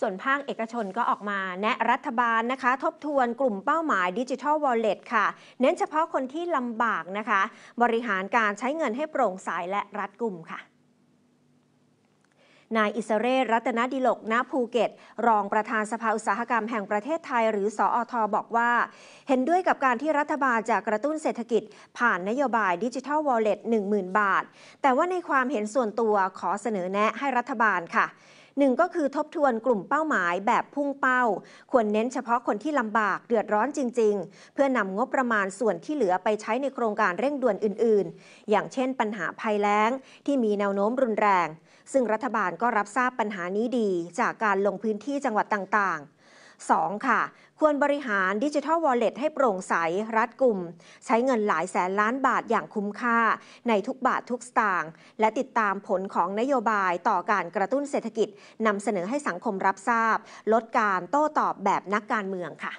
ส่วนภาคเอกชนก็ออกมา แนะรัฐบาลนะคะ ทบทวนกลุ่มเป้าหมายดิจิทัลวอลเล็ตค่ะ เน้นเฉพาะคนที่ลำบากนะคะ บริหารการใช้เงินให้โปร่งใสและรัดกลุ่มค่ะนายอิสเรศรัตนดิลก ณภูเก็ต รองประธานสภาอุตสาหกรรมแห่งประเทศไทยหรือสอทอบอกว่า เห็นด้วยกับการที่รัฐบาลจะกระตุ้นเศรษฐกิจผ่านนโยบายดิจิทัลวอลเล็ตหมื่นบาท แต่ว่าในความเห็นส่วนตัวขอเสนอแนะให้รัฐบาลค่ะหนึ่งก็คือทบทวนกลุ่มเป้าหมายแบบพุ่งเป้า ควรเน้นเฉพาะคนที่ลำบากเดือดร้อนจริงๆ เพื่อนำงบประมาณส่วนที่เหลือไปใช้ในโครงการเร่งด่วนอื่นๆ อย่างเช่นปัญหาภัยแล้งที่มีแนวโน้มรุนแรง ซึ่งรัฐบาลก็รับทราบปัญหานี้ดี จากการลงพื้นที่จังหวัดต่างๆ 2. ค่ะ ควรบริหารดิจิทัลวอลเล็ตให้โปร่งใสรัดกลุ่มใช้เงินหลายแสนล้านบาทอย่างคุ้มค่าในทุกบาททุกสตางค์และติดตามผลของนโยบายต่อการกระตุ้นเศรษฐกิจนำเสนอให้สังคมรับทราบ ลดการโต้ตอบแบบนักการเมืองค่ะ